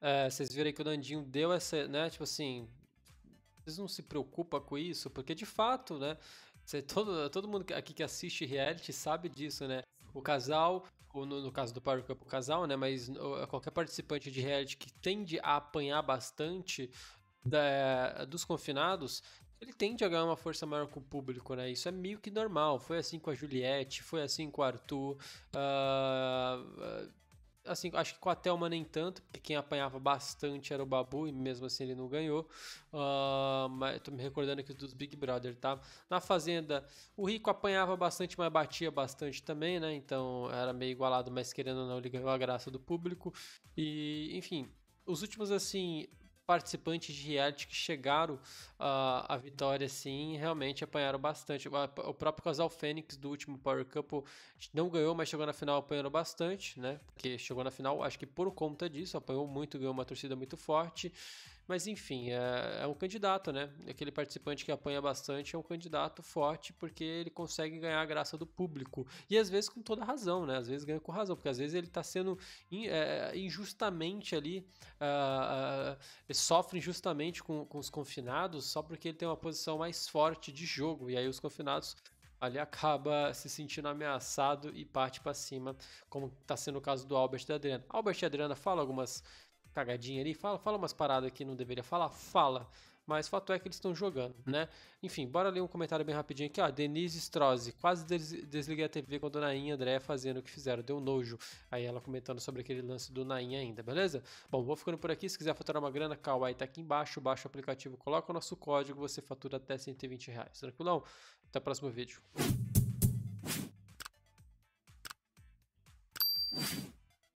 É, vocês viram aí que o Nandinho deu essa, né? Tipo assim, vocês não se preocupam com isso, porque de fato, né? Você, todo, todo mundo aqui que assiste reality sabe disso, né? O casal, ou no, no caso do Power Cup, o casal, né? Mas qualquer participante de reality que tende a apanhar bastante da, dos confinados, ele tende a ganhar uma força maior com o público, né? Isso é meio que normal. Foi assim com a Juliette, foi assim com o Arthur. Uh, assim, acho que com a Thelma nem tanto, porque quem apanhava bastante era o Babu, e mesmo assim ele não ganhou. Uh, mas tô me recordando aqui dos Big Brother, tá? Na Fazenda, o Rico apanhava bastante, mas batia bastante também, né? Então era meio igualado, mas querendo ou não, ele ganhou a graça do público. E, enfim, os últimos, assim, participantes de reality que chegaram uh, à vitória, assim, realmente apanharam bastante. O próprio casal Fênix do último Power Cup não ganhou, mas chegou na final apanhando bastante, né? Porque chegou na final, acho que por conta disso, apanhou muito, ganhou uma torcida muito forte. Mas enfim, é, é, um candidato, né? Aquele participante que apanha bastante é um candidato forte porque ele consegue ganhar a graça do público. E às vezes com toda razão, né? Às vezes ganha com razão, porque às vezes ele está sendo in, é, injustamente ali, uh, uh, sofre injustamente com, com os confinados só porque ele tem uma posição mais forte de jogo. E aí os confinados ali acaba se sentindo ameaçado e parte para cima, como está sendo o caso do Albert e da Adriana. Albert e Adriana fala algumas cagadinha ali, fala, fala umas paradas que não deveria falar, fala. Mas fato é que eles estão jogando, né? Enfim, bora ler um comentário bem rapidinho aqui, ó. Denise Strozzi, quase desliguei a TV Dona Nainha e André fazendo o que fizeram, deu nojo. Aí ela comentando sobre aquele lance do Nainha ainda, beleza? Bom, vou ficando por aqui. Se quiser faturar uma grana, Kawaii tá aqui embaixo, baixa o aplicativo, coloca o nosso código, você fatura até 120 reais. Tranquilão? Até o próximo vídeo.